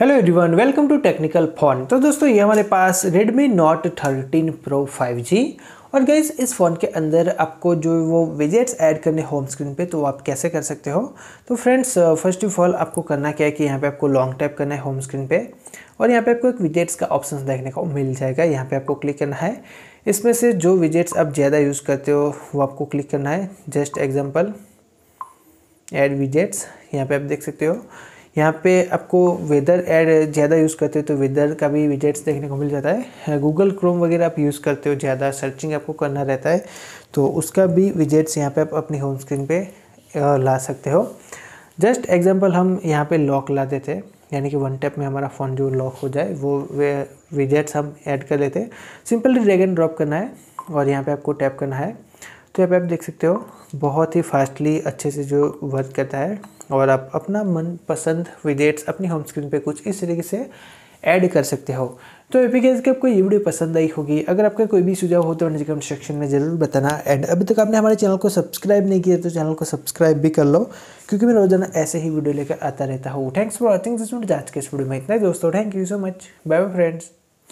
hello everyone welcome to technical phone तो दोस्तों ये हमारे पास Redmi थर्टीन 13 फाइव 5G और गैस इस फ़ोन के अंदर आपको जो वो विजेट्स ऐड करने होम स्क्रीन पे तो आप कैसे कर सकते हो तो फ्रेंड्स फर्स्ट ऑफ ऑल आपको करना क्या है कि यहाँ पे आपको लॉन्ग टैप करना है होम स्क्रीन पे और यहाँ पे आपको एक विजेट्स का ऑप्शन देखने को मिल जाएगा यहाँ पे आपको क्लिक करना है इसमें से जो विजेट्स आप ज़्यादा यूज़ करते हो वो आपको क्लिक करना है जस्ट एग्जाम्पल एड विजेट्स यहाँ पर आप देख सकते हो यहाँ पे आपको वेदर ऐड ज़्यादा यूज़ करते हो तो वेदर का भी विजेट्स देखने को मिल जाता है गूगल हाँ, क्रोम वगैरह आप यूज़ करते हो ज़्यादा सर्चिंग आपको करना रहता है तो उसका भी विजेट्स यहाँ पे आप अपनी होम स्क्रीन पे ला सकते हो जस्ट एग्जांपल हम यहाँ पे लॉक ला देते हैं यानी कि वन टैप में हमारा फ़ोन जो लॉक हो जाए वो विजेट्स हम ऐड कर लेते हैं सिंपली ड्रैगन ड्रॉप करना है और यहाँ पर आपको टैप करना है तो यहाँ पर आप देख सकते हो बहुत ही फास्टली अच्छे से जो वर्क करता है और आप अपना मनपसंद विदेट्स अपनी होम स्क्रीन पे कुछ इस तरीके से ऐड कर सकते हो तो एपी गैस की आपको ये वीडियो पसंद आई होगी अगर आपका कोई भी सुझाव हो तो नीचे कमेंट सेक्शन में जरूर बताना एंड अभी तक आपने हमारे चैनल को सब्सक्राइब नहीं किया तो चैनल को सब्सक्राइब भी कर लो क्योंकि मैं रोजाना ऐसे ही वीडियो लेकर आता रहता हूँ thanks for watching this video के में इतना ही दोस्तों thank you so much bye bye friends